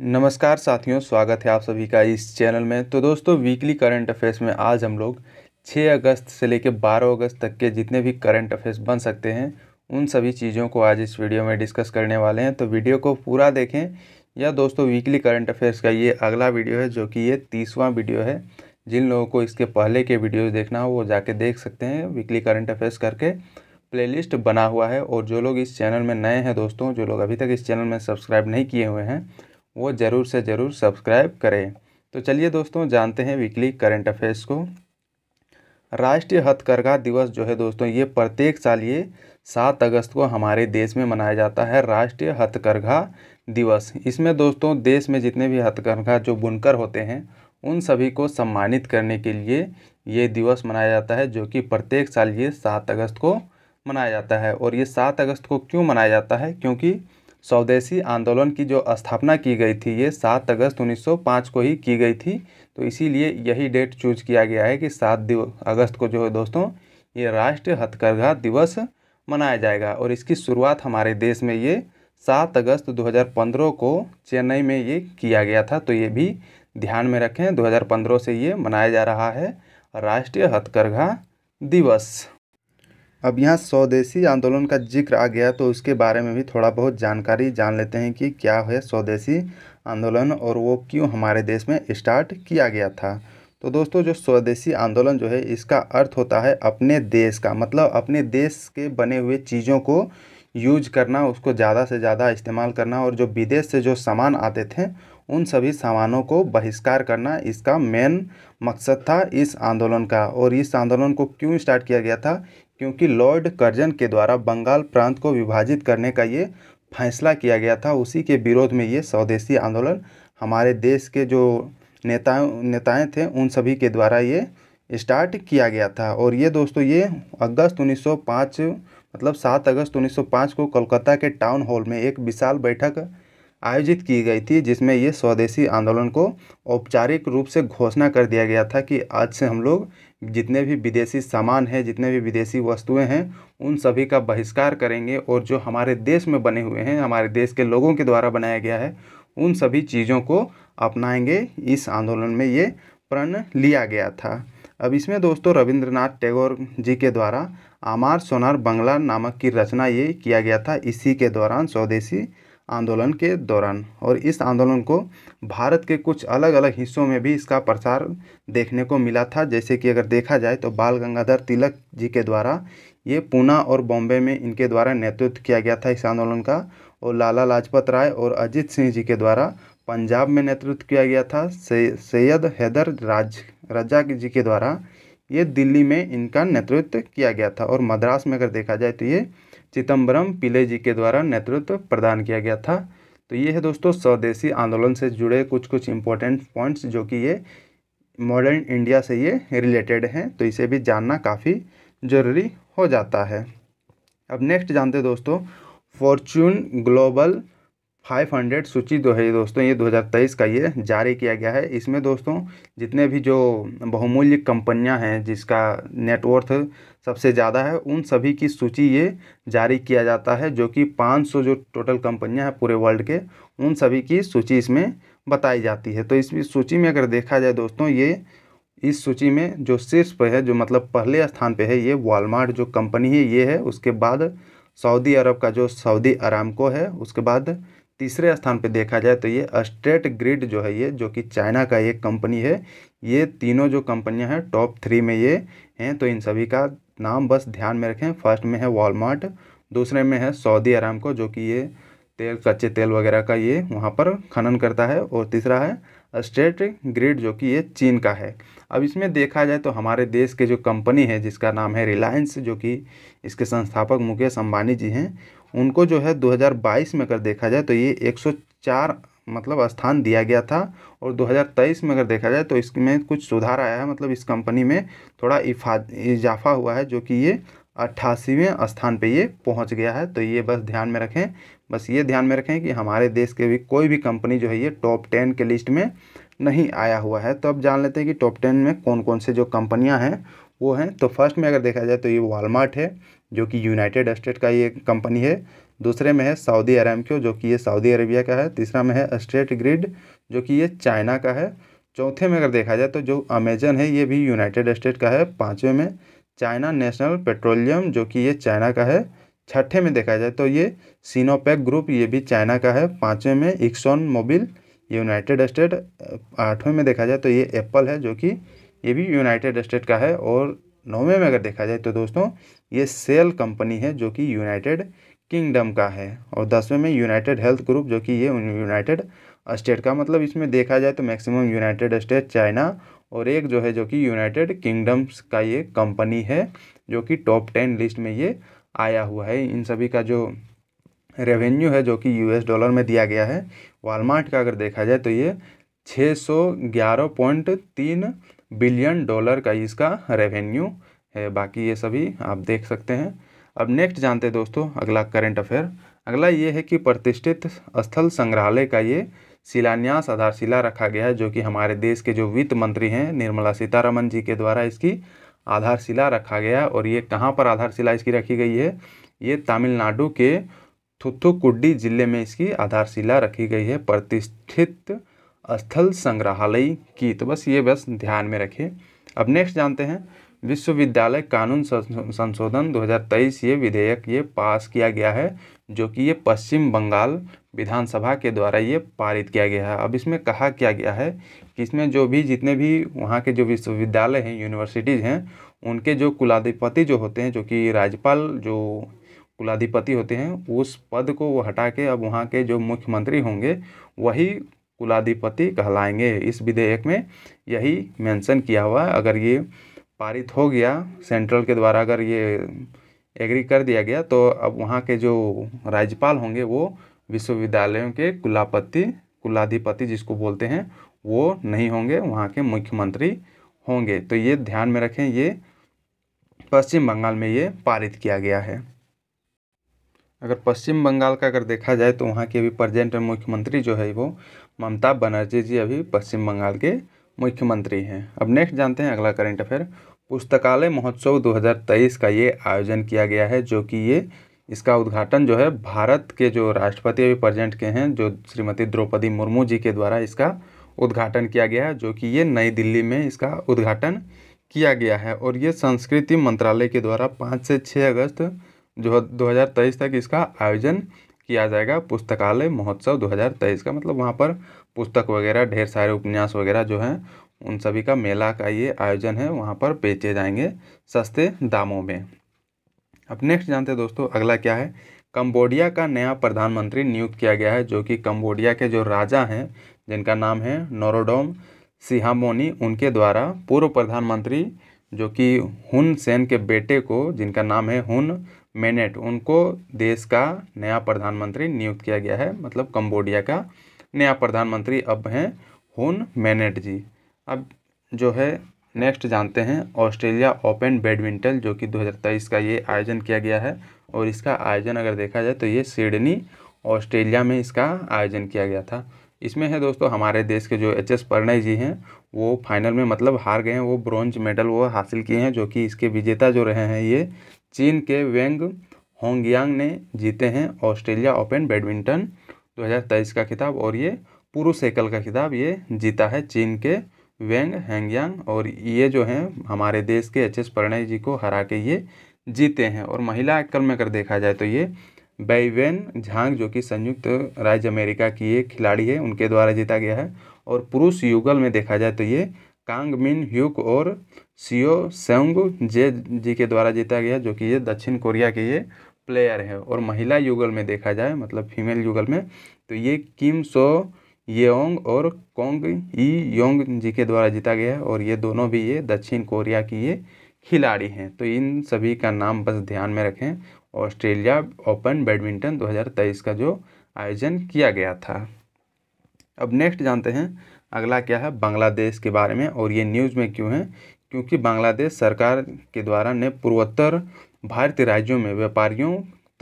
नमस्कार साथियों स्वागत है आप सभी का इस चैनल में तो दोस्तों वीकली करंट अफेयर्स में आज हम लोग 6 अगस्त से लेकर 12 अगस्त तक के जितने भी करंट अफेयर्स बन सकते हैं उन सभी चीज़ों को आज इस वीडियो में डिस्कस करने वाले हैं तो वीडियो को पूरा देखें या दोस्तों वीकली करंट अफेयर्स का ये अगला वीडियो है जो कि ये तीसवां वीडियो है जिन लोगों को इसके पहले के वीडियोज़ देखना हो वो जाके देख सकते हैं वीकली करंट अफेयर्स करके प्लेलिस्ट बना हुआ है और जो लोग इस चैनल में नए हैं दोस्तों जो लोग अभी तक इस चैनल में सब्सक्राइब नहीं किए हुए हैं वो ज़रूर से ज़रूर सब्सक्राइब करें तो चलिए दोस्तों जानते हैं वीकली करंट अफेयर्स को राष्ट्रीय हथकरघा दिवस जो है दोस्तों ये प्रत्येक साल ये सात अगस्त को हमारे देश में मनाया जाता है राष्ट्रीय हथकरघा दिवस इसमें दोस्तों देश में जितने भी हथकरघा जो बुनकर होते हैं उन सभी को सम्मानित करने के लिए ये दिवस मनाया जाता है जो कि प्रत्येक साल ये सात अगस्त को मनाया जाता है और ये सात अगस्त को क्यों मनाया जाता है क्योंकि स्वदेशी आंदोलन की जो स्थापना की गई थी ये सात अगस्त 1905 को ही की गई थी तो इसीलिए यही डेट चूज किया गया है कि सात अगस्त को जो है दोस्तों ये राष्ट्रीय हथकरघा दिवस मनाया जाएगा और इसकी शुरुआत हमारे देश में ये सात अगस्त 2015 को चेन्नई में ये किया गया था तो ये भी ध्यान में रखें 2015 से ये मनाया जा रहा है राष्ट्रीय हथकरघा दिवस अब यहाँ स्वदेशी आंदोलन का जिक्र आ गया तो उसके बारे में भी थोड़ा बहुत जानकारी जान लेते हैं कि क्या है स्वदेशी आंदोलन और वो क्यों हमारे देश में स्टार्ट किया गया था तो दोस्तों जो स्वदेशी आंदोलन जो है इसका अर्थ होता है अपने देश का मतलब अपने देश के बने हुए चीज़ों को यूज करना उसको ज़्यादा से ज़्यादा इस्तेमाल करना और जो विदेश से जो सामान आते थे उन सभी सामानों को बहिष्कार करना इसका मेन मकसद था इस आंदोलन का और इस आंदोलन को क्यों स्टार्ट किया गया था क्योंकि लॉर्ड कर्जन के द्वारा बंगाल प्रांत को विभाजित करने का ये फैसला किया गया था उसी के विरोध में ये स्वदेशी आंदोलन हमारे देश के जो नेताओं नेताएं थे उन सभी के द्वारा ये स्टार्ट किया गया था और ये दोस्तों ये अगस्त 1905 मतलब 7 अगस्त 1905 को कोलकाता के टाउन हॉल में एक विशाल बैठक आयोजित की गई थी जिसमें ये स्वदेशी आंदोलन को औपचारिक रूप से घोषणा कर दिया गया था कि आज से हम लोग जितने भी विदेशी सामान हैं जितने भी विदेशी वस्तुएं हैं उन सभी का बहिष्कार करेंगे और जो हमारे देश में बने हुए हैं हमारे देश के लोगों के द्वारा बनाया गया है उन सभी चीज़ों को अपनाएंगे इस आंदोलन में ये प्रण लिया गया था अब इसमें दोस्तों रविंद्रनाथ टैगोर जी के द्वारा आमार सोनार बंगला नामक की रचना ये किया गया था इसी के दौरान स्वदेशी आंदोलन के दौरान और इस आंदोलन को भारत के कुछ अलग अलग हिस्सों में भी इसका प्रसार देखने को मिला था जैसे कि अगर देखा जाए तो बाल गंगाधर तिलक जी के द्वारा ये पूना और बॉम्बे में इनके द्वारा नेतृत्व किया गया था इस आंदोलन का और लाला लाजपत राय और अजीत सिंह जी के द्वारा पंजाब में नेतृत्व किया गया था से, सैयद हैदर राज रजा जी के द्वारा ये दिल्ली में इनका नेतृत्व किया गया था और मद्रास में अगर देखा जाए तो ये चिदम्बरम पिले जी के द्वारा नेतृत्व प्रदान किया गया था तो ये है दोस्तों स्वदेशी आंदोलन से जुड़े कुछ कुछ इम्पोर्टेंट पॉइंट्स जो कि ये मॉडर्न इंडिया से ये रिलेटेड हैं तो इसे भी जानना काफ़ी ज़रूरी हो जाता है अब नेक्स्ट जानते दोस्तों फॉर्च्यून ग्लोबल फाइव हंड्रेड सूची दो है दोस्तों ये 2023 का ये जारी किया गया है इसमें दोस्तों जितने भी जो बहुमूल्य कंपनियां हैं जिसका नेटवर्थ सबसे ज़्यादा है उन सभी की सूची ये जारी किया जाता है जो कि 500 जो टोटल कंपनियां हैं पूरे वर्ल्ड के उन सभी की सूची इसमें बताई जाती है तो इस सूची में अगर देखा जाए दोस्तों ये इस सूची में जो शीर्ष पर है जो मतलब पहले स्थान पर है ये वॉलमार्ट जो कंपनी है ये है उसके बाद सऊदी अरब का जो सऊदी आराम को है उसके बाद तीसरे स्थान पे देखा जाए तो ये स्ट्रेट ग्रिड जो है ये जो कि चाइना का एक कंपनी है ये तीनों जो कंपनियां हैं टॉप थ्री में ये हैं तो इन सभी का नाम बस ध्यान में रखें फर्स्ट में है वॉलमार्ट दूसरे में है सऊदी आराम को जो कि ये तेल कच्चे तेल वगैरह का ये वहाँ पर खनन करता है और तीसरा है स्टेट ग्रिड जो कि ये चीन का है अब इसमें देखा जाए तो हमारे देश के जो कंपनी है जिसका नाम है रिलायंस जो कि इसके संस्थापक मुकेश अंबानी जी हैं उनको जो है 2022 में अगर देखा जाए तो ये 104 मतलब स्थान दिया गया था और 2023 में अगर देखा जाए तो इसमें कुछ सुधार आया है मतलब इस कंपनी में थोड़ा इजाफा हुआ है जो कि ये अट्ठासीवें स्थान पे ये पहुंच गया है तो ये बस ध्यान में रखें बस ये ध्यान में रखें कि हमारे देश के भी कोई भी कंपनी जो है ये टॉप टेन के लिस्ट में नहीं आया हुआ है तो अब जान लेते हैं कि टॉप टेन में कौन कौन से जो कंपनियां हैं वो हैं तो फर्स्ट में अगर देखा जाए तो ये वालमार्ट है जो कि यूनाइटेड स्टेट का ये कंपनी है दूसरे में है सऊदी अरामक्यो जो कि ये सऊदी अरेबिया का है तीसरा में है स्टेट ग्रिड जो कि ये चाइना का है चौथे में अगर देखा जाए तो जो अमेजन है ये भी यूनाइटेड स्टेट का है पाँचवें में चाइना नेशनल पेट्रोलियम जो कि ये चाइना का है छठे में देखा जाए तो ये सीनोपैक ग्रुप ये भी चाइना का है पाँचवें में इक्सॉन मोबिल यूनाइटेड स्टेट आठवें में देखा जाए तो ये एप्पल है जो कि ये भी यूनाइटेड स्टेट का है और नौवे में अगर देखा जाए तो दोस्तों ये सेल कंपनी है जो कि यूनाइटेड किंगडम का है और दसवें में यूनाइटेड हेल्थ ग्रुप जो कि ये यूनाइटेड स्टेट का मतलब इसमें देखा जाए तो मैक्सिमम यूनाइटेड स्टेट चाइना और एक जो है जो कि यूनाइटेड किंगडम्स का ये कंपनी है जो कि टॉप टेन लिस्ट में ये आया हुआ है इन सभी का जो रेवेन्यू है जो कि यूएस डॉलर में दिया गया है वालमार्ट का अगर देखा जाए तो ये छः सौ ग्यारह पॉइंट तीन बिलियन डॉलर का इसका रेवेन्यू है बाकी ये सभी आप देख सकते हैं अब नेक्स्ट जानते हैं दोस्तों अगला करंट अफेयर अगला ये है कि प्रतिष्ठित स्थल संग्रहालय का ये शिलान्यास आधारशिला रखा गया है जो कि हमारे देश के जो वित्त मंत्री हैं निर्मला सीतारमन जी के द्वारा इसकी आधारशिला रखा गया और ये कहाँ पर आधारशिला इसकी रखी गई है ये तमिलनाडु के थुथुकुडी जिले में इसकी आधारशिला रखी गई है प्रतिष्ठित स्थल संग्रहालय की तो बस ये बस ध्यान में रखिए अब नेक्स्ट जानते हैं विश्वविद्यालय कानून संशोधन 2023 ये विधेयक ये पास किया गया है जो कि ये पश्चिम बंगाल विधानसभा के द्वारा ये पारित किया गया है अब इसमें कहा क्या गया है कि इसमें जो भी जितने भी वहाँ के जो विश्वविद्यालय हैं यूनिवर्सिटीज़ हैं उनके जो कुलाधिपति जो होते हैं जो कि राज्यपाल जो कुलाधिपति होते हैं उस पद को वो हटा के अब वहाँ के जो मुख्यमंत्री होंगे वही कुलाधिपति कहलाएंगे इस विधेयक में यही मेंशन किया हुआ है अगर ये पारित हो गया सेंट्रल के द्वारा अगर ये एग्री कर दिया गया तो अब वहाँ के जो राज्यपाल होंगे वो विश्वविद्यालयों के कुलापति कुलाधिपति जिसको बोलते हैं वो नहीं होंगे वहाँ के मुख्यमंत्री होंगे तो ये ध्यान में रखें ये पश्चिम बंगाल में ये पारित किया गया है अगर पश्चिम बंगाल का अगर देखा जाए तो वहाँ के अभी प्रजेंट मुख्यमंत्री जो है वो ममता बनर्जी जी अभी पश्चिम बंगाल के मुख्यमंत्री हैं अब नेक्स्ट जानते हैं अगला करंट अफेयर पुस्तकालय महोत्सव 2023 का ये आयोजन किया गया है जो कि ये इसका उद्घाटन जो है भारत के जो राष्ट्रपति अभी प्रेजेंट के हैं जो श्रीमती द्रौपदी मुर्मू जी के द्वारा इसका उद्घाटन किया गया है जो कि ये नई दिल्ली में इसका उद्घाटन किया गया है और ये संस्कृति मंत्रालय के द्वारा पाँच से छः अगस्त जो दो तक इसका आयोजन किया जाएगा पुस्तकालय महोत्सव 2023 का मतलब वहाँ पर पुस्तक वगैरह ढेर सारे उपन्यास वगैरह जो हैं उन सभी का मेला का ये आयोजन है वहाँ पर बेचे जाएंगे सस्ते दामों में अब नेक्स्ट जानते हैं दोस्तों अगला क्या है कम्बोडिया का नया प्रधानमंत्री नियुक्त किया गया है जो कि कम्बोडिया के जो राजा हैं जिनका नाम है नोरोडोम सिहामोनी उनके द्वारा पूर्व प्रधानमंत्री जो कि हुन सेन के बेटे को जिनका नाम है हुन मेनेट उनको देश का नया प्रधानमंत्री नियुक्त किया गया है मतलब कंबोडिया का नया प्रधानमंत्री अब हैं हुन मेनेट जी अब जो है नेक्स्ट जानते हैं ऑस्ट्रेलिया ओपन बैडमिंटन जो कि 2023 का ये आयोजन किया गया है और इसका आयोजन अगर देखा जाए तो ये सिडनी ऑस्ट्रेलिया में इसका आयोजन किया गया था इसमें है दोस्तों हमारे देश के जो एच एस प्रणय जी हैं वो फाइनल में मतलब हार गए हैं वो ब्रॉन्ज मेडल वो हासिल किए हैं जो कि इसके विजेता जो रहे हैं ये चीन के वेंग होंगयांग ने जीते हैं ऑस्ट्रेलिया ओपन बैडमिंटन 2023 का खिताब और ये पुरुष एकल का खिताब ये जीता है चीन के वेंग हैंगयांग और ये जो हैं हमारे देश के एच एस प्रणय जी को हरा के ये जीते हैं और महिला एकल में अगर देखा जाए तो ये बैवेन झांग जो कि संयुक्त राज्य अमेरिका की एक खिलाड़ी है उनके द्वारा जीता गया है और पुरुष युगल में देखा जाए तो ये कांग मिन ह्यूक और सीओ सेंग जे जी के द्वारा जीता गया जो कि ये दक्षिण कोरिया के ये प्लेयर है और महिला युगल में देखा जाए मतलब फीमेल युगल में तो ये किम सो येओंग और कोंग ई योंग जी के द्वारा जीता गया है और ये दोनों भी ये दक्षिण कोरिया की ये खिलाड़ी हैं तो इन सभी का नाम बस ध्यान में रखें ऑस्ट्रेलिया ओपन बैडमिंटन 2023 का जो आयोजन किया गया था अब नेक्स्ट जानते हैं अगला क्या है बांग्लादेश के बारे में और ये न्यूज़ में क्यों है क्योंकि बांग्लादेश सरकार के द्वारा ने पूर्वोत्तर भारतीय राज्यों में व्यापारियों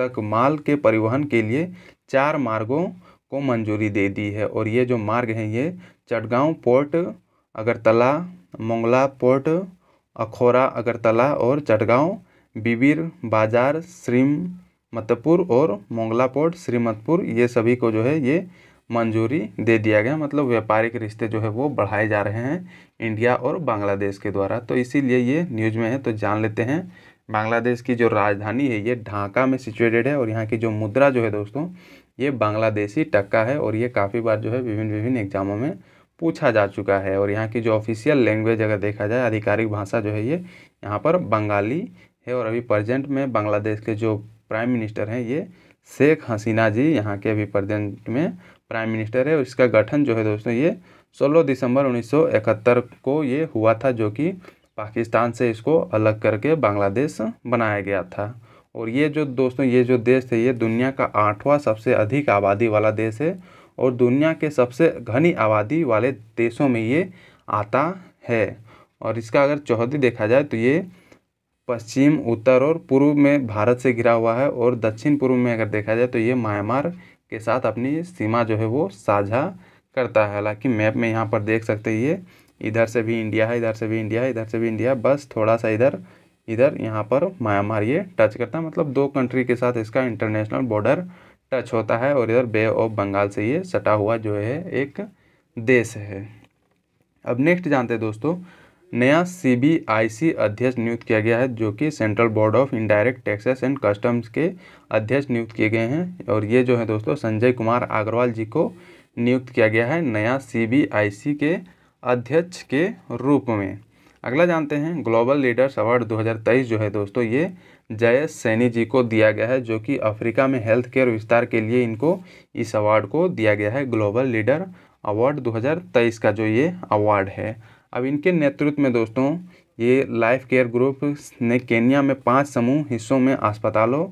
तक माल के परिवहन के लिए चार मार्गों को मंजूरी दे दी है और ये जो मार्ग हैं ये चटगांव पोर्ट अगरतला मोंगला पोर्ट अखोरा अगरतला और चटगांव बिबिर बाजार श्रीमतपुर और मोंगला पोर्ट श्रीमतपुर ये सभी को जो है ये मंजूरी दे दिया गया मतलब व्यापारिक रिश्ते जो है वो बढ़ाए जा रहे हैं इंडिया और बांग्लादेश के द्वारा तो इसीलिए ये न्यूज़ में है तो जान लेते हैं बांग्लादेश की जो राजधानी है ये ढाका में सिचुएटेड है और यहाँ की जो मुद्रा जो है दोस्तों ये बांग्लादेशी टक्का है और ये काफ़ी बार जो है विभिन्न विभिन्न एग्जामों में पूछा जा चुका है और यहाँ की जो ऑफिशियल लैंग्वेज अगर देखा जाए आधिकारिक भाषा जो है ये यहाँ पर बंगाली है और अभी प्रजेंट में बांग्लादेश के जो प्राइम मिनिस्टर हैं ये शेख हसीना जी यहाँ के अभी प्रजेंट में प्राइम मिनिस्टर है इसका गठन जो है दोस्तों ये 16 दिसंबर 1971 को ये हुआ था जो कि पाकिस्तान से इसको अलग करके बांग्लादेश बनाया गया था और ये जो दोस्तों ये जो देश है ये दुनिया का आठवां सबसे अधिक आबादी वाला देश है और दुनिया के सबसे घनी आबादी वाले देशों में ये आता है और इसका अगर चौहदी देखा जाए तो ये पश्चिम उत्तर और पूर्व में भारत से घिरा हुआ है और दक्षिण पूर्व में अगर देखा जाए तो ये म्यांमार के साथ अपनी सीमा जो है वो साझा करता है हालांकि मैप में यहाँ पर देख सकते हैं ये इधर से भी इंडिया है इधर से भी इंडिया है इधर से भी इंडिया बस थोड़ा सा इधर इधर यहाँ पर म्यांमार ये टच करता है मतलब दो कंट्री के साथ इसका इंटरनेशनल बॉर्डर टच होता है और इधर बे ऑफ बंगाल से ये सटा हुआ जो है एक देश है अब नेक्स्ट जानते हैं दोस्तों नया सीबीआईसी अध्यक्ष नियुक्त किया गया है जो कि central board of indirect taxes and customs के अध्यक्ष नियुक्त किए गए हैं और ये जो है दोस्तों संजय कुमार अग्रवाल जी को नियुक्त किया गया है नया सीबीआईसी के अध्यक्ष के रूप में अगला जानते हैं ग्लोबल लीडर्स अवार्ड 2023 जो है दोस्तों ये जयेश सैनी जी को दिया गया है जो कि अफ्रीका में हेल्थ केयर विस्तार के लिए इनको इस अवार्ड को दिया गया है ग्लोबल लीडर अवार्ड 2023 का जो ये अवार्ड है अब इनके नेतृत्व में दोस्तों ये लाइफ केयर ग्रुप ने केन्या में पांच समूह हिस्सों में अस्पतालों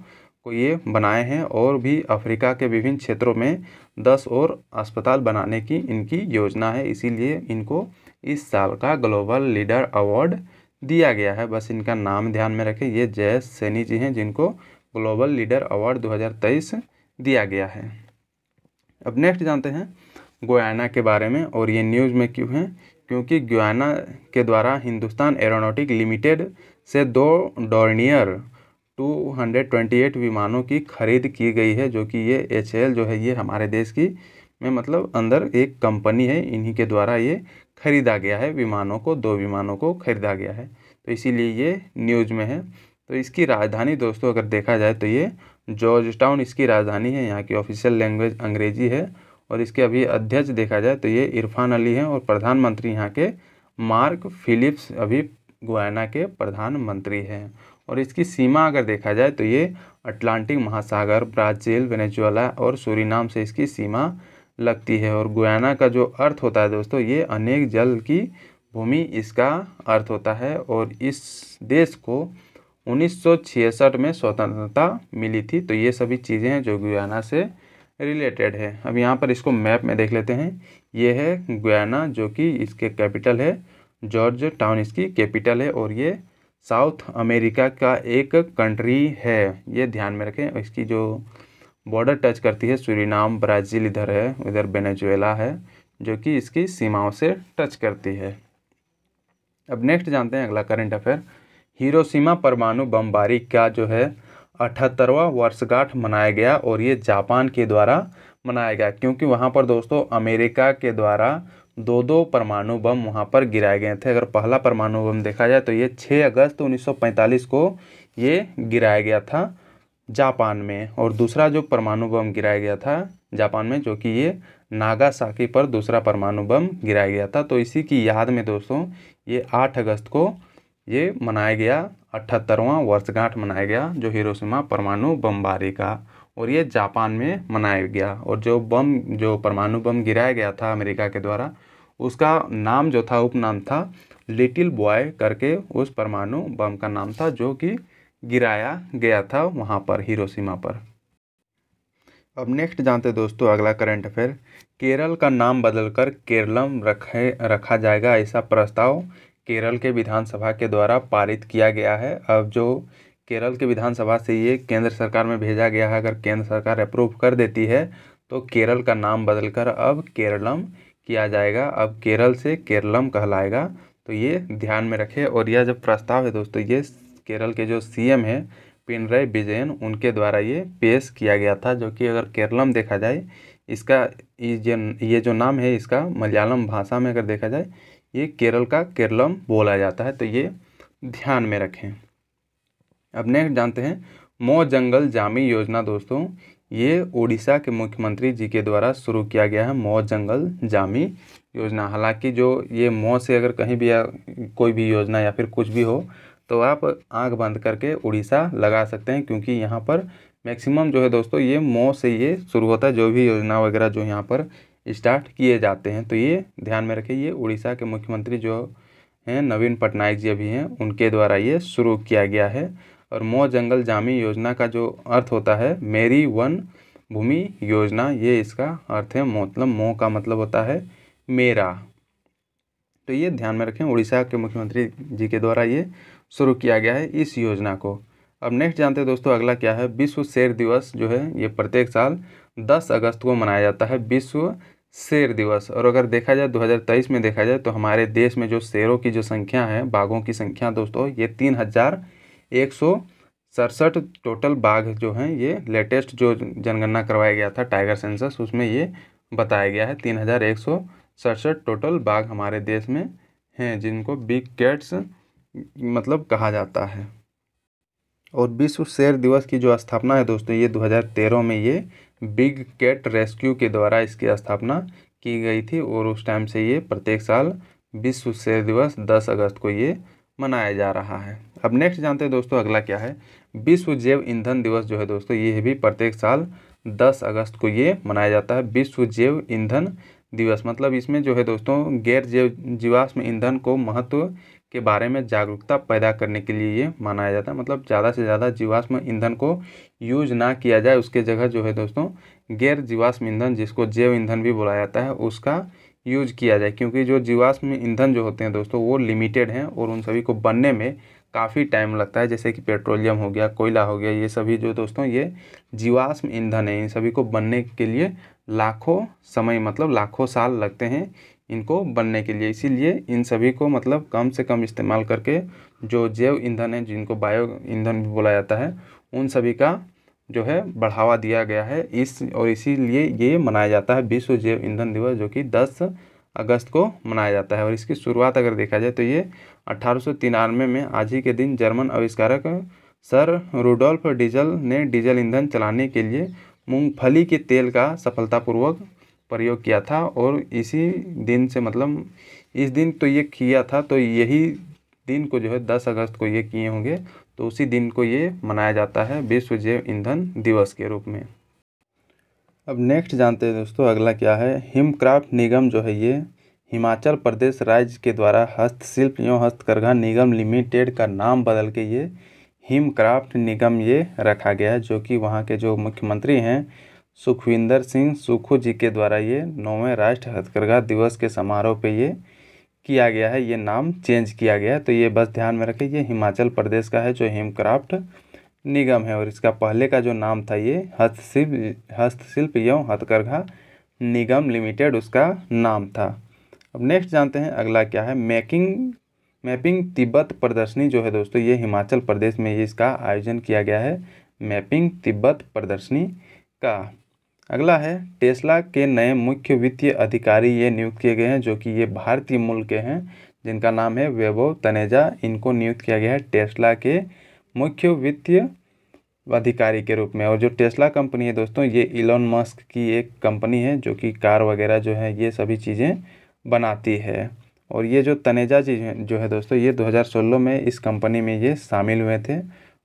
को ये बनाए हैं और भी अफ्रीका के विभिन्न क्षेत्रों में दस और अस्पताल बनाने की इनकी योजना है इसीलिए इनको इस साल का ग्लोबल लीडर अवार्ड दिया गया है बस इनका नाम ध्यान में रखें ये जय सैनी जी हैं जिनको ग्लोबल लीडर अवार्ड 2023 दिया गया है अब नेक्स्ट जानते हैं गोयाना के बारे में और ये न्यूज़ में क्यों हैं क्योंकि ग्वाना के द्वारा हिंदुस्तान एरोनॉटिक लिमिटेड से दो डॉर्नियर 228 विमानों की खरीद की गई है जो कि ये एच जो है ये हमारे देश की में मतलब अंदर एक कंपनी है इन्हीं के द्वारा ये खरीदा गया है विमानों को दो विमानों को खरीदा गया है तो इसीलिए ये न्यूज में है तो इसकी राजधानी दोस्तों अगर देखा जाए तो ये जॉर्ज टाउन इसकी राजधानी है यहाँ की ऑफिशियल लैंग्वेज अंग्रेजी है और इसके अभी अध्यक्ष देखा जाए तो ये इरफान अली हैं और प्रधानमंत्री यहाँ के मार्क फिलिप्स अभी गुआना के प्रधानमंत्री हैं और इसकी सीमा अगर देखा जाए तो ये अटलांटिक महासागर ब्राज़ील वेनेजुएला और सूरीनाम से इसकी सीमा लगती है और गुयाना का जो अर्थ होता है दोस्तों ये अनेक जल की भूमि इसका अर्थ होता है और इस देश को 1966 में स्वतंत्रता मिली थी तो ये सभी चीज़ें हैं जो गुयाना से रिलेटेड है अब यहाँ पर इसको मैप में देख लेते हैं ये है गुयाना जो कि इसके कैपिटल है जॉर्ज टाउन इसकी कैपिटल है और ये साउथ अमेरिका का एक कंट्री है ये ध्यान में रखें इसकी जो बॉर्डर टच करती है सूरीनाम ब्राज़ील इधर है उधर बेनेजुएला है जो कि इसकी सीमाओं से टच करती है अब नेक्स्ट जानते हैं अगला करंट अफेयर हीरोसीमा परमाणु बमबारी का जो है अठहत्तरवा वर्षगांठ मनाया गया और ये जापान के द्वारा मनाया गया क्योंकि वहाँ पर दोस्तों अमेरिका के द्वारा दो दो परमाणु बम वहाँ पर गिराए गए थे अगर पहला परमाणु बम देखा जाए तो ये 6 अगस्त 1945 को ये गिराया गया था जापान में और दूसरा जो परमाणु बम गिराया गया था जापान में जो कि ये नागासाकी पर दूसरा परमाणु बम गिराया गया था तो इसी की याद में दोस्तों ये आठ अगस्त को ये मनाया गया अठहत्तरवां वर्षगांठ मनाया गया जो हिरोशिमा परमाणु बमबारी का और ये जापान में मनाया गया और जो बम जो परमाणु बम गिराया गया था अमेरिका के द्वारा उसका नाम जो था उपनाम था लिटिल बॉय करके उस परमाणु बम का नाम था जो कि गिराया गया था वहाँ पर हिरोशिमा पर अब नेक्स्ट जानते दोस्तों अगला करंट अफेयर केरल का नाम बदलकर केरलम रखे रखा जाएगा ऐसा प्रस्ताव केरल के विधानसभा के द्वारा पारित किया गया है अब जो केरल के विधानसभा से ये केंद्र सरकार में भेजा गया है अगर केंद्र सरकार अप्रूव कर देती है तो केरल का नाम बदलकर अब केरलम किया जाएगा अब केरल से केरलम कहलाएगा तो ये ध्यान में रखें और यह जब प्रस्ताव है दोस्तों ये केरल के जो सीएम है पिनरय विजयन उनके द्वारा ये पेश किया गया था जो कि अगर केरलम देखा जाए इसका ये जो नाम है इसका मलयालम भाषा में अगर देखा जाए ये केरल का केरलम बोला जाता है तो ये ध्यान में रखें अब नेक्स्ट जानते हैं मो जंगल जामी योजना दोस्तों ये ओडिशा के मुख्यमंत्री जी के द्वारा शुरू किया गया है मो जंगल जामी योजना हालांकि जो ये मो से अगर कहीं भी या कोई भी योजना या फिर कुछ भी हो तो आप आंख बंद करके उड़ीसा लगा सकते हैं क्योंकि यहाँ पर मैक्सिमम जो है दोस्तों ये मो से ये शुरू होता है जो भी योजना वगैरह जो यहाँ पर स्टार्ट किए जाते हैं तो ये ध्यान में रखें ये उड़ीसा के मुख्यमंत्री जो हैं नवीन पटनायक जी अभी हैं उनके द्वारा ये शुरू किया गया है और मो जंगल जामी योजना का जो अर्थ होता है मेरी वन भूमि योजना ये इसका अर्थ है मतलब मोह का मतलब होता है मेरा तो ये ध्यान में रखें उड़ीसा के मुख्यमंत्री जी के द्वारा ये शुरू किया गया है इस योजना को अब नेक्स्ट जानते हैं दोस्तों अगला क्या है विश्व शेर दिवस जो है ये प्रत्येक साल 10 अगस्त को मनाया जाता है विश्व शेर दिवस और अगर देखा जाए 2023 में देखा जाए तो हमारे देश में जो शेरों की जो संख्या है बाघों की संख्या दोस्तों ये तीन हज़ार एक सौ सड़सठ टोटल बाघ जो हैं ये लेटेस्ट जो जनगणना करवाया गया था टाइगर सेंसस उसमें ये बताया गया है तीन हज़ार एक सौ सड़सठ टोटल बाघ हमारे देश में हैं जिनको बिग कैट्स मतलब कहा जाता है और विश्व शेर दिवस की जो स्थापना है दोस्तों ये 2013 में ये बिग कैट रेस्क्यू के द्वारा इसकी स्थापना की गई थी और उस टाइम से ये प्रत्येक साल विश्व शेर दिवस दस अगस्त को ये मनाया जा रहा है अब नेक्स्ट जानते हैं दोस्तों अगला क्या है विश्व जैव ईंधन दिवस जो है दोस्तों ये भी प्रत्येक साल दस अगस्त को ये मनाया जाता है विश्व जैव ईंधन दिवस मतलब इसमें जो है दोस्तों गैर जैव जीवाश्म ईंधन को महत्व के बारे में जागरूकता पैदा करने के लिए ये मनाया जाता है मतलब ज़्यादा से ज़्यादा जीवाश्म ईंधन को यूज ना किया जाए उसके जगह जो है दोस्तों गैर जीवाश्म ईंधन जिसको जैव ईंधन भी बोला जाता है उसका यूज किया जाए क्योंकि जो जीवाश्म ईंधन जो होते हैं दोस्तों वो लिमिटेड हैं और उन सभी को बनने में काफ़ी टाइम लगता है जैसे कि पेट्रोलियम हो गया कोयला हो गया ये सभी जो दोस्तों ये जीवाश्म ईंधन है इन सभी को बनने के लिए लाखों समय मतलब लाखों साल लगते हैं इनको बनने के लिए इसीलिए इन सभी को मतलब कम से कम इस्तेमाल करके जो जैव ईंधन है जिनको बायो ईंधन भी बोला जाता है उन सभी का जो है बढ़ावा दिया गया है इस और इसीलिए ये मनाया जाता है विश्व जैव ईंधन दिवस जो कि दस अगस्त को मनाया जाता है और इसकी शुरुआत अगर देखा जाए तो ये अट्ठारह में आज ही के दिन जर्मन आविष्कारक सर रूडोल्फ डीजल ने डीजल ईंधन चलाने के लिए मूँगफली के तेल का सफलतापूर्वक प्रयोग किया था और इसी दिन से मतलब इस दिन तो ये किया था तो यही दिन को जो है दस अगस्त को ये किए होंगे तो उसी दिन को ये मनाया जाता है विश्व जैव ईंधन दिवस के रूप में अब नेक्स्ट जानते हैं दोस्तों अगला क्या है हिमक्राफ्ट निगम जो है ये हिमाचल प्रदेश राज्य के द्वारा हस्तशिल्प एवं हस्तकरघा निगम लिमिटेड का नाम बदल के ये हिमक्राफ्ट निगम ये रखा गया है जो कि वहाँ के जो मुख्यमंत्री हैं सुखविंदर सिंह सुखू जी के द्वारा ये नौवें राष्ट्रीय हथकरघा दिवस के समारोह पे ये किया गया है ये नाम चेंज किया गया है तो ये बस ध्यान में रखें ये हिमाचल प्रदेश का है जो हिमक्राफ्ट निगम है और इसका पहले का जो नाम था ये हस्तशिल्प हस्तशिल्प एवं हथकरघा निगम लिमिटेड उसका नाम था अब नेक्स्ट जानते हैं अगला क्या है मैकिंग मैपिंग तिब्बत प्रदर्शनी जो है दोस्तों ये हिमाचल प्रदेश में इसका आयोजन किया गया है मैपिंग तिब्बत प्रदर्शनी का अगला है टेस्ला के नए मुख्य वित्तीय अधिकारी ये नियुक्त किए गए हैं जो कि ये भारतीय मूल के हैं जिनका नाम है वैभव तनेजा इनको नियुक्त किया गया है टेस्ला के मुख्य वित्तीय अधिकारी के रूप में और जो टेस्ला कंपनी है दोस्तों ये इलोन मस्क की एक कंपनी है जो कि कार वगैरह जो है ये सभी चीज़ें बनाती है और ये जो तनेजा जी जो है दोस्तों ये 2016 में इस कंपनी में ये शामिल हुए थे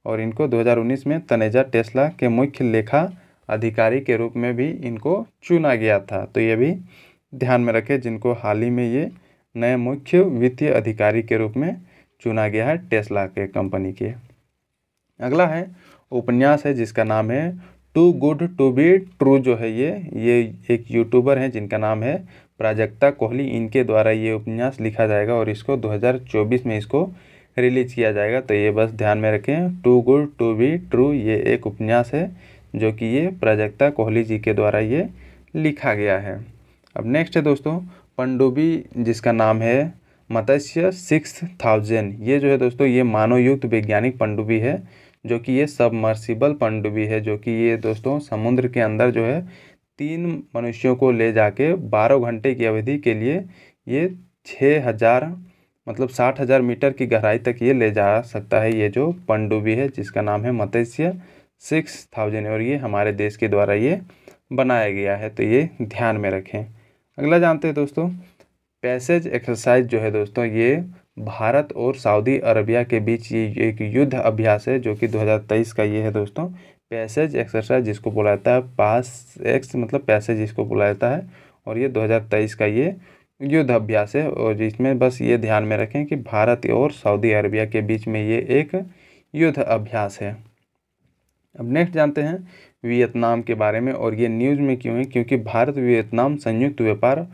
और इनको 2019 में तनेजा टेस्ला के मुख्य लेखा अधिकारी के रूप में भी इनको चुना गया था तो ये भी ध्यान में रखें जिनको हाल ही में ये नए मुख्य वित्तीय अधिकारी के रूप में चुना गया है टेस्ला के कंपनी के अगला है उपन्यास है जिसका नाम है too good to be true जो है ये ये एक यूट्यूबर हैं जिनका नाम है प्राजक्ता कोहली इनके द्वारा ये उपन्यास लिखा जाएगा और इसको 2024 में इसको रिलीज किया जाएगा तो ये बस ध्यान में रखें too good to be true ये एक उपन्यास है जो कि ये प्राजक्ता कोहली जी के द्वारा ये लिखा गया है अब नेक्स्ट है दोस्तों पंडुबी जिसका नाम है मत्स्य सिक्स थाउजेंड ये जो है दोस्तों ये मानवयुक्त वैज्ञानिक पनडुब्बी है जो कि ये सबमर्सिबल पनडुब्बी है जो कि ये दोस्तों समुद्र के अंदर जो है तीन मनुष्यों को ले जाके बारह घंटे की अवधि के लिए ये छः हज़ार मतलब साठ हज़ार मीटर की गहराई तक ये ले जा सकता है ये जो पनडुब्बी है जिसका नाम है मत्स्य सिक्स थाउजेंड और ये हमारे देश के द्वारा ये बनाया गया है तो ये ध्यान में रखें अगला जानते हैं दोस्तों पैसेज एक्सरसाइज जो है दोस्तों ये भारत और सऊदी अरबिया के बीच ये एक युद्ध अभ्यास है जो कि 2023 का ये है दोस्तों पैसेज एक्सरसाइज जिसको बोला जाता है पास एक्स मतलब पैसेज जिसको बोला जाता है और ये 2023 का ये युद्ध अभ्यास है और जिसमें बस ये ध्यान में रखें कि भारत और सऊदी अरबिया के बीच में ये एक युद्ध अभ्यास है अब नेक्स्ट जानते हैं वियतनाम के बारे में और ये न्यूज़ में क्यों है क्योंकि भारत वियतनाम संयुक्त व्यापार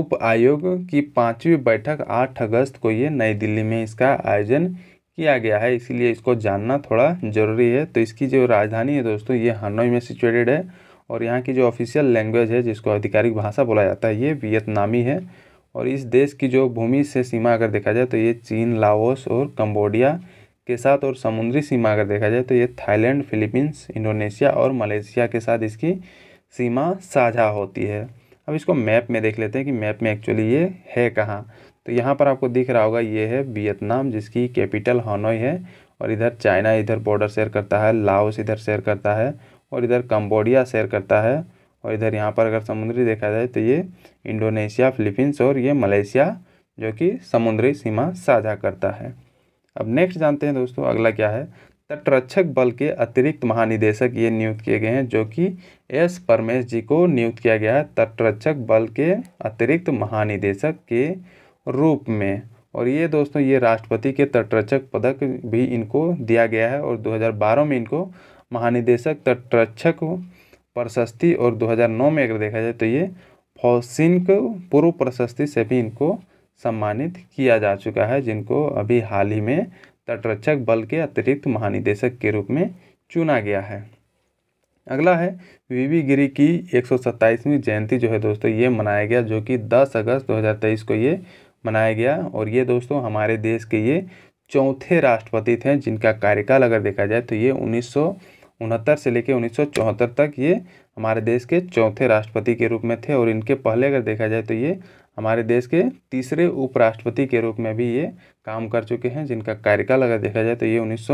उप आयोग की पाँचवीं बैठक आठ अगस्त को ये नई दिल्ली में इसका आयोजन किया गया है इसीलिए इसको जानना थोड़ा ज़रूरी है तो इसकी जो राजधानी है दोस्तों ये हनोई में सिचुएटेड है और यहाँ की जो ऑफिशियल लैंग्वेज है जिसको आधिकारिक भाषा बोला जाता है ये वियतनामी है और इस देश की जो भूमि से सीमा अगर देखा जाए तो ये चीन लाओस और कम्बोडिया के साथ और समुद्री सीमा अगर देखा जाए तो ये थाईलैंड फिलीपींस इंडोनेशिया और मलेशिया के साथ इसकी सीमा साझा होती है अब इसको मैप में देख लेते हैं कि मैप में एक्चुअली ये है कहाँ तो यहाँ पर आपको दिख रहा होगा ये है वियतनाम जिसकी कैपिटल हनोई है और इधर चाइना इधर बॉर्डर शेयर करता है लाओस इधर शेयर करता है और इधर कम्बोडिया शेयर करता है और इधर यहाँ पर अगर समुद्री देखा जाए तो ये इंडोनेशिया फिलीपींस और ये मलेशिया जो कि समुद्री सीमा साझा करता है अब नेक्स्ट जानते हैं दोस्तों अगला क्या है तटरक्षक बल के अतिरिक्त महानिदेशक ये नियुक्त किए गए हैं जो कि एस परमेश जी को नियुक्त किया गया है तटरक्षक बल के अतिरिक्त महानिदेशक के रूप में और ये दोस्तों ये राष्ट्रपति के तटरक्षक पदक भी इनको दिया गया है और 2012 में इनको महानिदेशक तटरक्षक प्रशस्ति और 2009 में अगर देखा जाए तो ये फौसिन पूर्व प्रशस्ति से भी इनको सम्मानित किया जा चुका है जिनको अभी हाल ही में तटरक्षक बल के अतिरिक्त महानिदेशक के रूप में चुना गया है अगला है वीवी गिरी की 127वीं जयंती जो है दोस्तों ये मनाया गया जो कि 10 अगस्त 2023 को ये मनाया गया और ये दोस्तों हमारे देश के ये चौथे राष्ट्रपति थे जिनका कार्यकाल अगर देखा जाए तो ये उन्नीस से लेकर उन्नीस तक ये हमारे देश के चौथे राष्ट्रपति के रूप में थे और इनके पहले अगर देखा जाए तो ये हमारे देश के तीसरे उपराष्ट्रपति के रूप में भी ये काम कर चुके हैं जिनका कार्यकाल अगर देखा जाए तो ये उन्नीस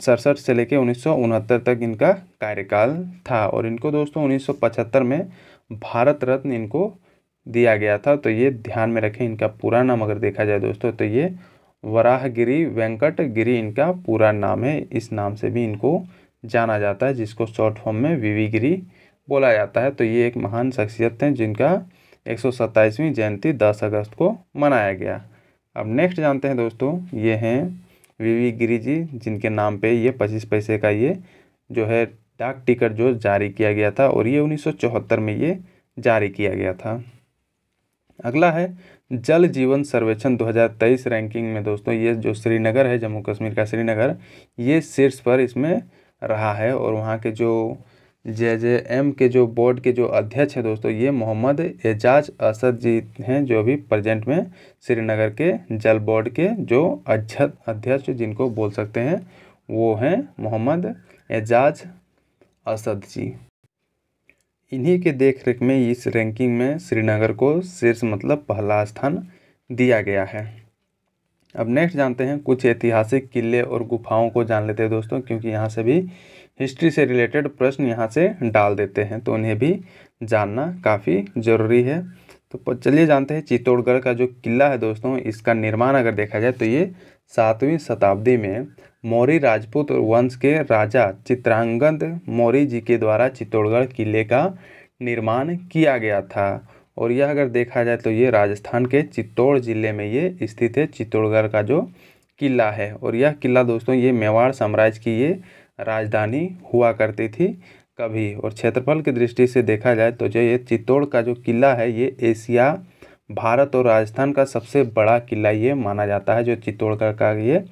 सड़सठ से लेकर उन्नीस तक इनका कार्यकाल था और इनको दोस्तों 1975 में भारत रत्न इनको दिया गया था तो ये ध्यान में रखें इनका पूरा नाम अगर देखा जाए दोस्तों तो ये वराहगिरी वेंकट गिरी इनका पूरा नाम है इस नाम से भी इनको जाना जाता है जिसको शॉर्ट फॉर्म में वीवी गिरी बोला जाता है तो ये एक महान शख्सियत हैं जिनका एक सौ सत्ताईसवीं जयंती दस अगस्त को मनाया गया अब नेक्स्ट जानते हैं दोस्तों ये हैं वी गिरी जी जिनके नाम पे ये पच्चीस पैसे का ये जो है डाक टिकट जो जारी किया गया था और ये 1974 में ये जारी किया गया था अगला है जल जीवन सर्वेक्षण 2023 रैंकिंग में दोस्तों ये जो श्रीनगर है जम्मू कश्मीर का श्रीनगर ये शीर्ष पर इसमें रहा है और वहाँ के जो जे जे एम के जो बोर्ड के जो अध्यक्ष हैं दोस्तों ये मोहम्मद एजाज असद जी हैं जो अभी प्रेजेंट में श्रीनगर के जल बोर्ड के जो अध्यक्ष जिनको बोल सकते हैं वो हैं मोहम्मद एजाज असद जी इन्हीं के देखरेख में इस रैंकिंग में श्रीनगर को शीर्ष मतलब पहला स्थान दिया गया है अब नेक्स्ट जानते हैं कुछ ऐतिहासिक किले और गुफाओं को जान लेते हैं दोस्तों क्योंकि यहाँ से भी हिस्ट्री से रिलेटेड प्रश्न यहाँ से डाल देते हैं तो उन्हें भी जानना काफ़ी ज़रूरी है तो चलिए जानते हैं चित्तौड़गढ़ का जो किला है दोस्तों इसका निर्माण अगर देखा जाए तो ये सातवीं शताब्दी में मौर्य राजपूत वंश के राजा चित्रांगद मौर्य जी के द्वारा चित्तौड़गढ़ किले का निर्माण किया गया था और यह अगर देखा जाए तो ये राजस्थान के चित्तौड़ जिले में ये स्थित है चित्तौड़गढ़ का जो किला है और यह किला दोस्तों ये मेवाड़ साम्राज्य की ये राजधानी हुआ करती थी कभी और क्षेत्रफल की दृष्टि से देखा जाए तो जो ये चित्तौड़ का जो किला है ये एशिया भारत और राजस्थान का सबसे बड़ा किला ये माना जाता है जो चित्तौड़गढ़ का ये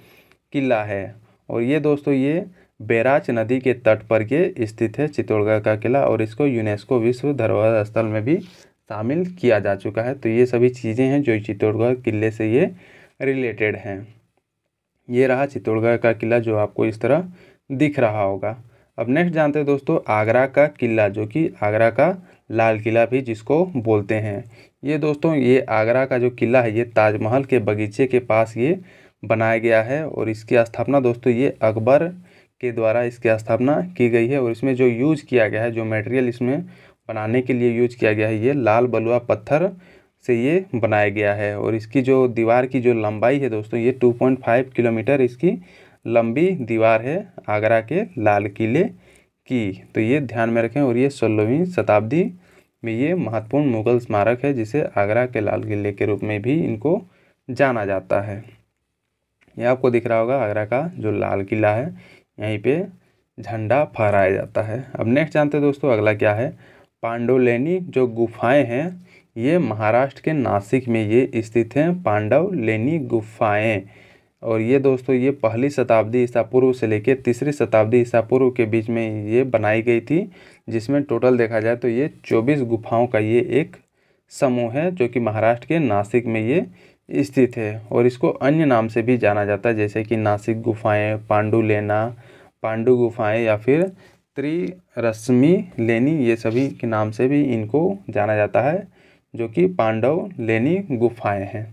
किला है और ये दोस्तों ये बैराज नदी के तट पर ये स्थित है चित्तौड़गढ़ का किला और इसको यूनेस्को विश्व धरोहर स्थल में भी शामिल किया जा चुका है तो ये सभी चीज़ें हैं जो चित्तौड़गढ़ किले से ये रिलेटेड हैं ये रहा चित्तौड़गढ़ का किला जो आपको इस तरह दिख रहा होगा अब नेक्स्ट जानते हैं दोस्तों आगरा का किला जो कि आगरा का लाल किला भी जिसको बोलते हैं ये दोस्तों ये आगरा का जो किला है ये ताजमहल के बगीचे के पास ये बनाया गया है और इसकी स्थापना दोस्तों ये अकबर के द्वारा इसकी स्थापना की गई है और इसमें जो यूज किया गया है जो मटेरियल इसमें बनाने के लिए यूज किया गया है ये लाल बलुआ पत्थर से ये बनाया गया है और इसकी जो दीवार की जो लंबाई है दोस्तों ये 2.5 किलोमीटर इसकी लंबी दीवार है आगरा के लाल किले की तो ये ध्यान में रखें और ये सोलहवीं शताब्दी में ये महत्वपूर्ण मुगल स्मारक है जिसे आगरा के लाल किले के रूप में भी इनको जाना जाता है ये आपको दिख रहा होगा आगरा का जो लाल किला है यहीं पे झंडा फहराया जाता है अब नेक्स्ट जानते हैं दोस्तों अगला क्या है पांडवलेनी जो गुफाएं हैं ये महाराष्ट्र के नासिक में ये स्थित हैं पांडवलेनी गुफाएं और ये दोस्तों ये पहली शताब्दी ईसा पूर्व से लेकर तीसरी शताब्दी ईसा पूर्व के बीच में ये बनाई गई थी जिसमें टोटल देखा जाए तो ये चौबीस गुफाओं का ये एक समूह है जो कि महाराष्ट्र के नासिक में ये स्थित है और इसको अन्य नाम से भी जाना जाता है जैसे कि नासिक गुफाएं पांडु लेना पांडु गुफाएं या फिर त्रिरश्मि लेनी ये सभी के नाम से भी इनको जाना जाता है जो कि पांडव लेनी गुफाएं हैं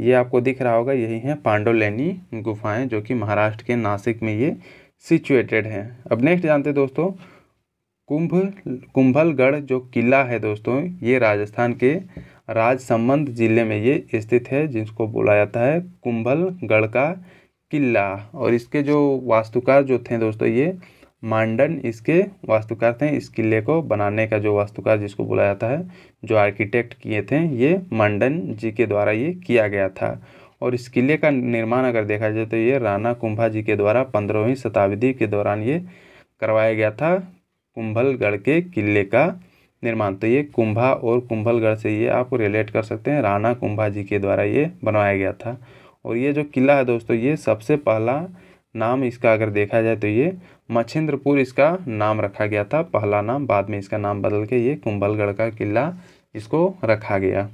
ये आपको दिख रहा होगा यही है पांडोलैनी गुफाएं जो कि महाराष्ट्र के नासिक में ये सिचुएटेड हैं अब नेक्स्ट जानते हैं दोस्तों कुंभ कुंभलगढ़ जो किला है दोस्तों ये राजस्थान के राजसमंद जिले में ये स्थित है जिसको बोला जाता है कुंभलगढ़ का किला और इसके जो वास्तुकार जो थे दोस्तों ये मांडन इसके वास्तुकार थे इस किले को बनाने का जो वास्तुकार जिसको बोला जाता है जो आर्किटेक्ट किए थे ये मांडन जी के द्वारा ये किया गया था और इस किले का निर्माण अगर देखा जाए तो ये राणा कुंभा जी के द्वारा पंद्रहवीं शताब्दी के दौरान ये करवाया गया था कुंभलगढ़ के किले का निर्माण तो ये कुंभा और कुंभलगढ़ से ये आप रिलेट कर सकते हैं राणा कुंभा जी के द्वारा ये बनवाया गया था और ये जो किला है दोस्तों ये सबसे पहला नाम इसका अगर देखा जाए तो ये मच्छिंद्रपुर इसका नाम रखा गया था पहला नाम बाद में इसका नाम बदल के ये कुंभलगढ़ का किला इसको रखा गया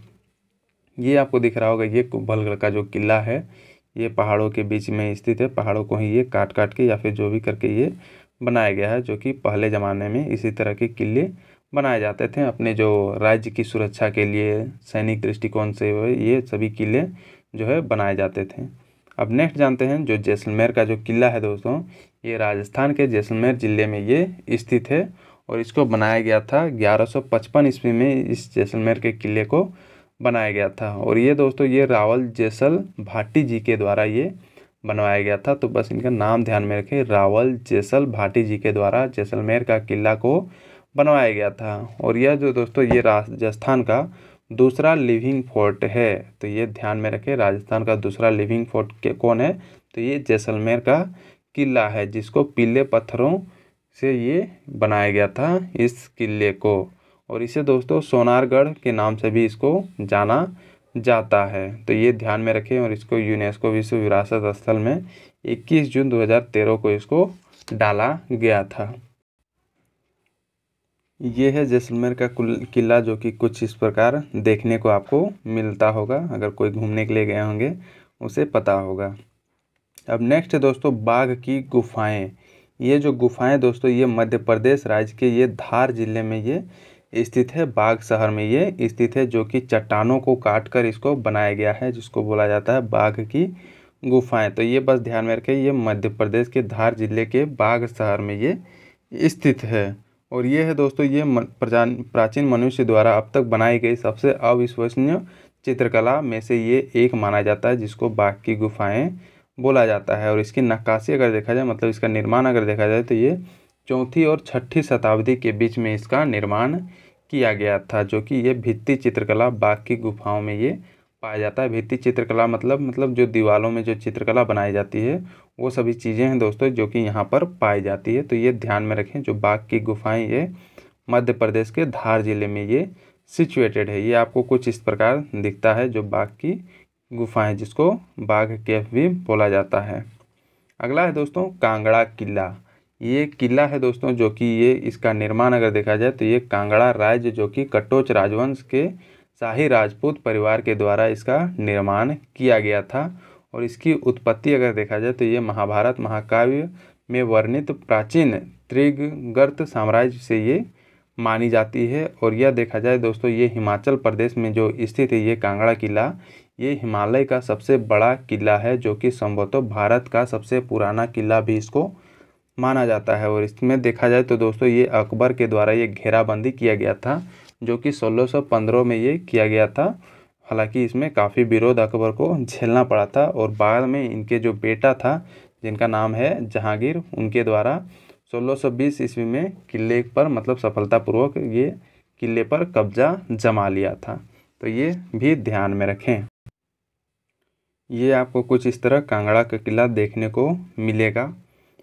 ये आपको दिख रहा होगा ये कुंभलगढ़ का जो किला है ये पहाड़ों के बीच में स्थित है पहाड़ों को ही ये काट काट के या फिर जो भी करके ये बनाया गया है जो कि पहले ज़माने में इसी तरह के किले बनाए जाते थे अपने जो राज्य की सुरक्षा के लिए सैनिक दृष्टिकोण से ये सभी किले जो है बनाए जाते थे अब नेक्स्ट जानते हैं जो जैसलमेर का जो किला है दोस्तों ये राजस्थान के जैसलमेर ज़िले में ये स्थित है और इसको बनाया गया था 1155 ईस्वी में इस जैसलमेर के किले को बनाया गया था और ये दोस्तों ये रावल जैसल भाटी जी के द्वारा ये बनवाया गया था तो बस इनका नाम ध्यान में रखें रावल जैसल भाटी जी के द्वारा जैसलमेर का किला को बनवाया गया था और यह जो दोस्तों ये राजस्थान का दूसरा लिविंग फोर्ट है तो ये ध्यान में रखें राजस्थान का दूसरा लिविंग फोर्ट के कौन है तो ये जैसलमेर का किला है जिसको पीले पत्थरों से ये बनाया गया था इस किले को और इसे दोस्तों सोनारगढ़ के नाम से भी इसको जाना जाता है तो ये ध्यान में रखें और इसको यूनेस्को विश्व विरासत स्थल में 21 जून 2013 को इसको डाला गया था ये है जैसलमेर का किला जो कि कुछ इस प्रकार देखने को आपको मिलता होगा अगर कोई घूमने के लिए गए होंगे उसे पता होगा अब नेक्स्ट है दोस्तों बाघ की गुफाएं ये जो गुफाएं दोस्तों ये मध्य प्रदेश राज्य के ये धार जिले में ये स्थित है बाघ शहर में ये स्थित है जो कि चट्टानों को काट कर इसको बनाया गया है जिसको बोला जाता है बाघ की गुफाएं तो ये बस ध्यान में रखें ये मध्य प्रदेश के धार जिले के बाघ शहर में ये स्थित है और ये है दोस्तों ये प्राचीन मनुष्य द्वारा अब तक बनाई गई सबसे अविश्वसनीय चित्रकला में से ये एक माना जाता है जिसको बाघ की गुफाएं बोला जाता है और इसकी नक्काशी अगर देखा जाए मतलब इसका निर्माण अगर देखा जाए तो ये चौथी और छठी शताब्दी के बीच में इसका निर्माण किया गया था जो कि ये भित्ति चित्रकला बाघ की गुफाओं में ये पाया जाता है भित्ति चित्रकला मतलब मतलब जो दीवारों में जो चित्रकला बनाई जाती है वो सभी चीज़ें हैं दोस्तों जो कि यहाँ पर पाई जाती है तो ये ध्यान में रखें जो बाघ की गुफाएं ये मध्य प्रदेश के धार जिले में ये सिचुएटेड है ये आपको कुछ इस प्रकार दिखता है जो बाघ की गुफाएं जिसको बाघ कैफ भी बोला जाता है अगला है दोस्तों कांगड़ा किला ये किला है दोस्तों जो कि ये इसका निर्माण अगर देखा जाए तो ये कांगड़ा राज्य जो कि कटोच राजवंश के शाही राजपूत परिवार के द्वारा इसका निर्माण किया गया था और इसकी उत्पत्ति अगर देखा जाए तो ये महाभारत महाकाव्य में वर्णित प्राचीन त्रिगर्त साम्राज्य से ये मानी जाती है और यह देखा जाए दोस्तों ये हिमाचल प्रदेश में जो स्थित है ये कांगड़ा किला ये हिमालय का सबसे बड़ा किला है जो कि संभवतः भारत का सबसे पुराना किला भी इसको माना जाता है और इसमें देखा जाए तो दोस्तों ये अकबर के द्वारा ये घेराबंदी किया गया था जो कि 1615 में ये किया गया था हालांकि इसमें काफ़ी विरोध अकबर को झेलना पड़ा था और बाद में इनके जो बेटा था जिनका नाम है जहांगीर उनके द्वारा 1620 ईस्वी में किले पर मतलब सफलतापूर्वक ये किले पर कब्जा जमा लिया था तो ये भी ध्यान में रखें ये आपको कुछ इस तरह कांगड़ा का किला देखने को मिलेगा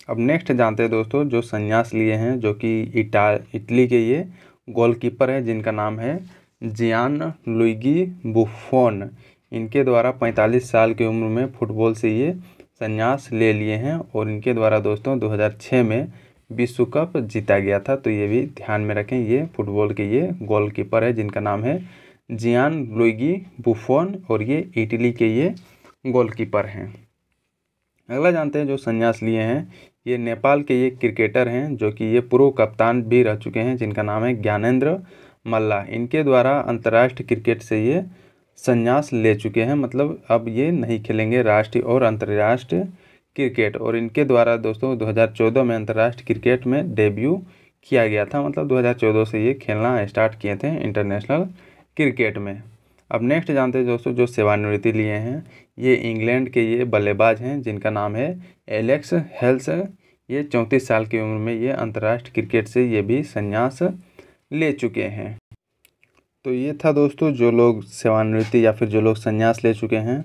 अब नेक्स्ट जानते हैं दोस्तों जो संन्यास लिए हैं जो कि इटा इटली के ये गोलकीपर हैं जिनका नाम है जियान लुइगी बुफोन इनके द्वारा 45 साल की उम्र में फुटबॉल से ये संन्यास ले लिए हैं और इनके द्वारा दोस्तों 2006 में विश्व कप जीता गया था तो ये भी ध्यान में रखें ये फुटबॉल के ये गोलकीपर है जिनका नाम है जियान लुइगी बुफोन और ये इटली के ये गोलकीपर हैं अगला जानते हैं जो संन्यास लिए हैं ये नेपाल के ये क्रिकेटर हैं जो कि ये पूर्व कप्तान भी रह चुके हैं जिनका नाम है ज्ञानेंद्र मल्ला इनके द्वारा अंतर्राष्ट्रीय क्रिकेट से ये संन्यास ले चुके हैं मतलब अब ये नहीं खेलेंगे राष्ट्रीय और अंतर्राष्ट्रीय क्रिकेट और इनके द्वारा दोस्तों 2014 में अंतर्राष्ट्रीय क्रिकेट में डेब्यू किया गया था मतलब 2014 से ये खेलना स्टार्ट किए थे इंटरनेशनल क्रिकेट में अब नेक्स्ट जानते हैं दोस्तों जो सेवानिवृत्ति लिए हैं ये इंग्लैंड के ये बल्लेबाज हैं जिनका नाम है एलेक्स हेल्स ये चौंतीस साल की उम्र में ये अंतर्राष्ट्रीय क्रिकेट से ये भी संन्यास ले चुके हैं तो ये था दोस्तों जो लोग सेवानिवृत्ति या फिर जो लोग संन्यास ले चुके हैं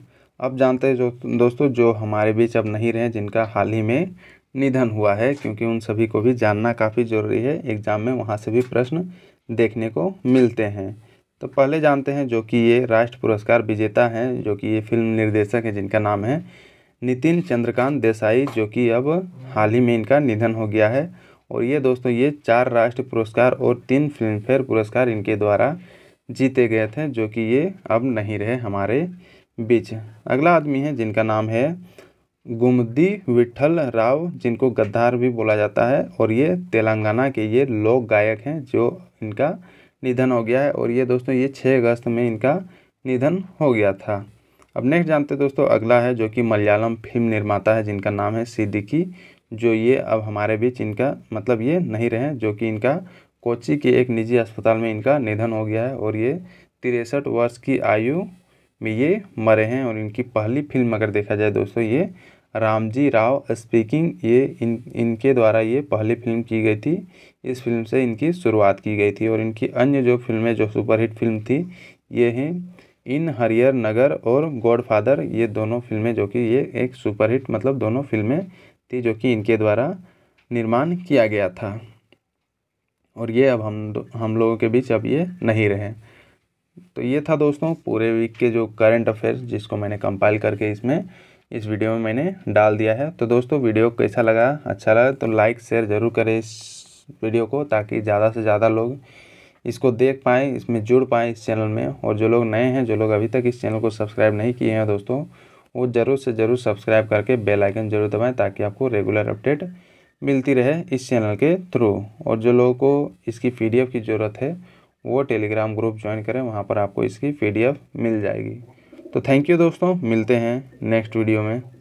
अब जानते हैं जो दोस्तों जो हमारे बीच अब नहीं रहे जिनका हाल ही में निधन हुआ है क्योंकि उन सभी को भी जानना काफ़ी ज़रूरी है एग्ज़ाम में वहाँ से भी प्रश्न देखने को मिलते हैं तो पहले जानते हैं जो कि ये राष्ट्र पुरस्कार विजेता हैं जो कि ये फिल्म निर्देशक हैं जिनका नाम है नितिन चंद्रकांत देसाई जो कि अब हाल ही में इनका निधन हो गया है और ये दोस्तों ये चार राष्ट्र पुरस्कार और तीन फिल्मफेयर पुरस्कार इनके द्वारा जीते गए थे जो कि ये अब नहीं रहे हमारे बीच अगला आदमी है जिनका नाम है गुमदी विठल राव जिनको गद्दार भी बोला जाता है और ये तेलंगाना के ये लोक गायक हैं जो इनका निधन हो गया है और ये दोस्तों ये छः अगस्त में इनका निधन हो गया था अब नेक्स्ट जानते दोस्तों अगला है जो कि मलयालम फिल्म निर्माता है जिनका नाम है सिद्दीकी जो ये अब हमारे बीच इनका मतलब ये नहीं रहे जो कि इनका कोची के एक निजी अस्पताल में इनका निधन हो गया है और ये तिरसठ वर्ष की आयु में ये मरे हैं और इनकी पहली फिल्म अगर देखा जाए दोस्तों ये रामजी राव स्पीकिंग ये इन इनके द्वारा ये पहली फिल्म की गई थी इस फिल्म से इनकी शुरुआत की गई थी और इनकी अन्य जो फिल्में जो सुपरहिट फिल्म थी ये हैं इन हरियर नगर और गॉडफादर ये दोनों फिल्में जो कि ये एक सुपरहिट मतलब दोनों फिल्में थी जो कि इनके द्वारा निर्माण किया गया था और ये अब हम हम लोगों के बीच अब ये नहीं रहे तो ये था दोस्तों पूरे वीक के जो करंट अफेयर्स जिसको मैंने कंपाइल करके इसमें इस वीडियो में मैंने डाल दिया है तो दोस्तों वीडियो कैसा लगा अच्छा लगा तो लाइक शेयर ज़रूर करें इस वीडियो को ताकि ज़्यादा से ज़्यादा लोग इसको देख पाएँ इसमें जुड़ पाएँ इस चैनल में और जो लोग नए हैं जो लोग अभी तक इस चैनल को सब्सक्राइब नहीं किए हैं दोस्तों वो ज़रूर से ज़रूर सब्सक्राइब करके बेल आइकन जरूर दबाएँ ताकि आपको रेगुलर अपडेट मिलती रहे इस चैनल के थ्रू और जो लोगों को इसकी पी की ज़रूरत है वो टेलीग्राम ग्रुप ज्वाइन करें वहाँ पर आपको इसकी पी मिल जाएगी तो थैंक यू दोस्तों मिलते हैं नेक्स्ट वीडियो में